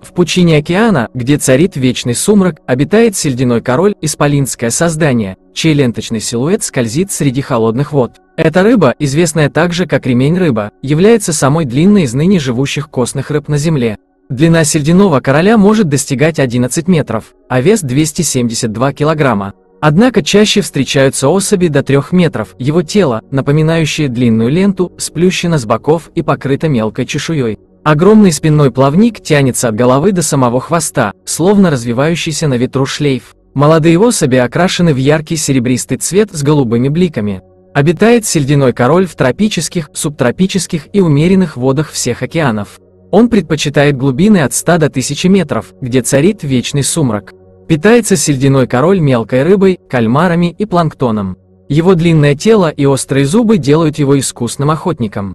В пучине океана, где царит вечный сумрак, обитает сельдяной король, исполинское создание, чей ленточный силуэт скользит среди холодных вод. Эта рыба, известная также как ремень рыба, является самой длинной из ныне живущих костных рыб на Земле. Длина сельдяного короля может достигать 11 метров, а вес 272 килограмма. Однако чаще встречаются особи до 3 метров, его тело, напоминающее длинную ленту, сплющено с боков и покрыто мелкой чешуей. Огромный спинной плавник тянется от головы до самого хвоста, словно развивающийся на ветру шлейф. Молодые особи окрашены в яркий серебристый цвет с голубыми бликами. Обитает сельдяной король в тропических, субтропических и умеренных водах всех океанов. Он предпочитает глубины от 100 до 1000 метров, где царит вечный сумрак. Питается сельдяной король мелкой рыбой, кальмарами и планктоном. Его длинное тело и острые зубы делают его искусным охотником.